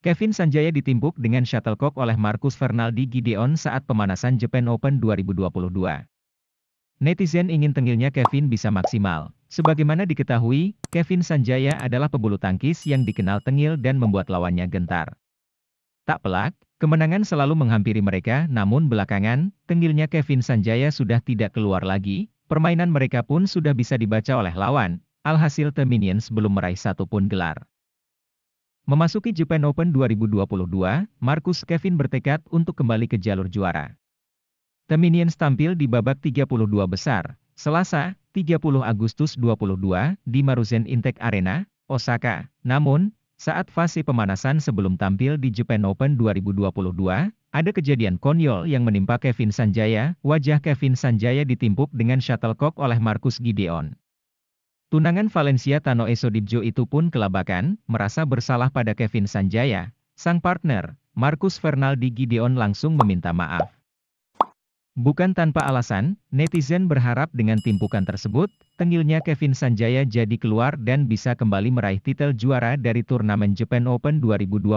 Kevin Sanjaya ditimbuk dengan shuttlecock oleh Marcus Fernaldi Gideon saat pemanasan Japan Open 2022. Netizen ingin tengilnya Kevin bisa maksimal. Sebagaimana diketahui, Kevin Sanjaya adalah pebulu tangkis yang dikenal tengil dan membuat lawannya gentar. Tak pelak, kemenangan selalu menghampiri mereka namun belakangan, tengilnya Kevin Sanjaya sudah tidak keluar lagi, permainan mereka pun sudah bisa dibaca oleh lawan, alhasil The belum meraih satu pun gelar. Memasuki Japan Open 2022, Marcus Kevin bertekad untuk kembali ke jalur juara. The tampil di babak 32 besar, Selasa, 30 Agustus 22, di Maruzen Intec Arena, Osaka. Namun, saat fase pemanasan sebelum tampil di Japan Open 2022, ada kejadian konyol yang menimpa Kevin Sanjaya, wajah Kevin Sanjaya ditimpuk dengan shuttlecock oleh Marcus Gideon. Tunangan Valencia Tano Esodibjo itu pun kelabakan, merasa bersalah pada Kevin Sanjaya, sang partner, Marcus Fernaldi Gideon langsung meminta maaf. Bukan tanpa alasan, netizen berharap dengan timpukan tersebut, tengilnya Kevin Sanjaya jadi keluar dan bisa kembali meraih titel juara dari turnamen Japan Open 2022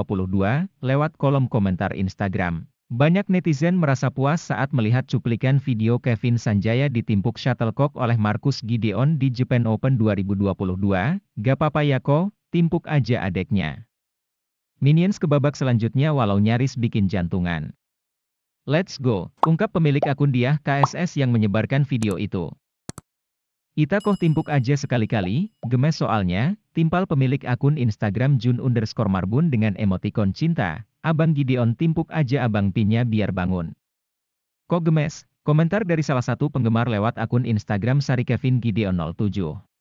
lewat kolom komentar Instagram. Banyak netizen merasa puas saat melihat cuplikan video Kevin Sanjaya ditimpuk shuttlecock oleh Marcus Gideon di Japan Open 2022, gak apa ya ko, timpuk aja adeknya. Minions ke babak selanjutnya walau nyaris bikin jantungan. Let's go, ungkap pemilik akun dia KSS yang menyebarkan video itu. Ita koh timpuk aja sekali-kali, gemes soalnya, timpal pemilik akun Instagram Jun underscore Marbun dengan emotikon cinta, Abang Gideon timpuk aja abang pinya biar bangun. Kok gemes? Komentar dari salah satu penggemar lewat akun Instagram Sari Kevin Gideon 07.